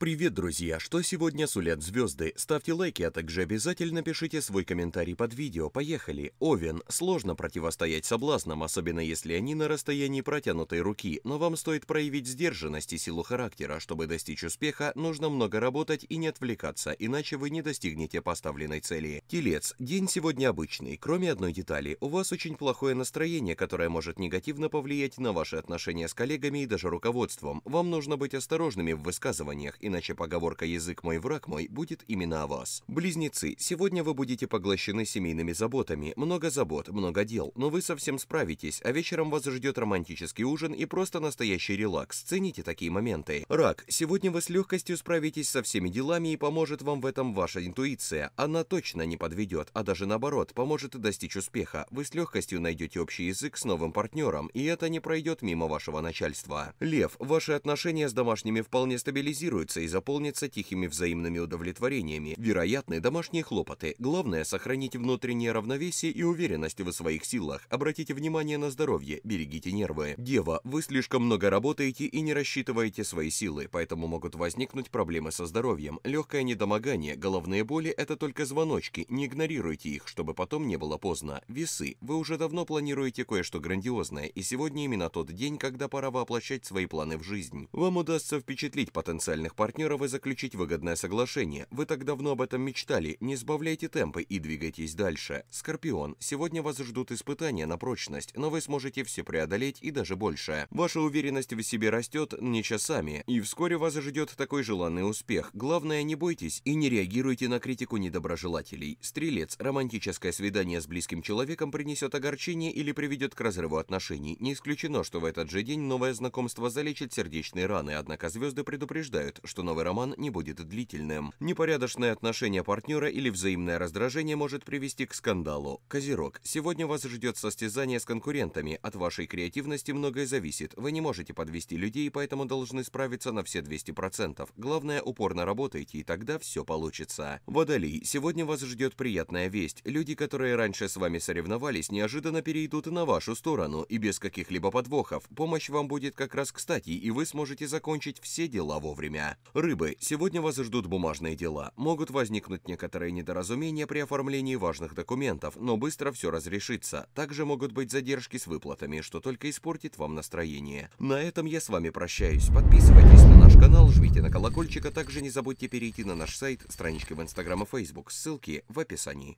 Привет, друзья! Что сегодня сулят звезды? Ставьте лайки, а также обязательно пишите свой комментарий под видео. Поехали! Овен. Сложно противостоять соблазнам, особенно если они на расстоянии протянутой руки, но вам стоит проявить сдержанность и силу характера. Чтобы достичь успеха, нужно много работать и не отвлекаться, иначе вы не достигнете поставленной цели. Телец. День сегодня обычный, кроме одной детали. У вас очень плохое настроение, которое может негативно повлиять на ваши отношения с коллегами и даже руководством. Вам нужно быть осторожными в высказываниях, иначе поговорка «язык мой, враг мой» будет именно о вас. Близнецы, сегодня вы будете поглощены семейными заботами, много забот, много дел, но вы совсем справитесь, а вечером вас ждет романтический ужин и просто настоящий релакс, цените такие моменты. Рак, сегодня вы с легкостью справитесь со всеми делами и поможет вам в этом ваша интуиция, она точно не подведет, а даже наоборот, поможет достичь успеха, вы с легкостью найдете общий язык с новым партнером, и это не пройдет мимо вашего начальства. Лев, ваши отношения с домашними вполне стабилизируются, и заполнится тихими взаимными удовлетворениями, вероятны домашние хлопоты. Главное – сохранить внутреннее равновесие и уверенность в своих силах. Обратите внимание на здоровье, берегите нервы. Дева, вы слишком много работаете и не рассчитываете свои силы, поэтому могут возникнуть проблемы со здоровьем. Легкое недомогание, головные боли – это только звоночки, не игнорируйте их, чтобы потом не было поздно. Весы, вы уже давно планируете кое-что грандиозное, и сегодня именно тот день, когда пора воплощать свои планы в жизнь. Вам удастся впечатлить потенциальных партнеров партнеров и заключить выгодное соглашение. Вы так давно об этом мечтали, не сбавляйте темпы и двигайтесь дальше. Скорпион, сегодня вас ждут испытания на прочность, но вы сможете все преодолеть и даже больше. Ваша уверенность в себе растет не часами, и вскоре вас ждет такой желанный успех. Главное, не бойтесь и не реагируйте на критику недоброжелателей. Стрелец, романтическое свидание с близким человеком принесет огорчение или приведет к разрыву отношений. Не исключено, что в этот же день новое знакомство залечит сердечные раны, однако звезды предупреждают, что что новый роман не будет длительным. Непорядочное отношение партнера или взаимное раздражение может привести к скандалу. Козерог, сегодня вас ждет состязание с конкурентами. От вашей креативности многое зависит. Вы не можете подвести людей, поэтому должны справиться на все 200%. Главное, упорно работайте, и тогда все получится. Водолей, сегодня вас ждет приятная весть. Люди, которые раньше с вами соревновались, неожиданно перейдут на вашу сторону и без каких-либо подвохов. Помощь вам будет как раз кстати, и вы сможете закончить все дела вовремя. Рыбы, сегодня вас ждут бумажные дела. Могут возникнуть некоторые недоразумения при оформлении важных документов, но быстро все разрешится. Также могут быть задержки с выплатами, что только испортит вам настроение. На этом я с вами прощаюсь. Подписывайтесь на наш канал, жмите на колокольчик, а также не забудьте перейти на наш сайт, странички в Инстаграм и Фейсбук. Ссылки в описании.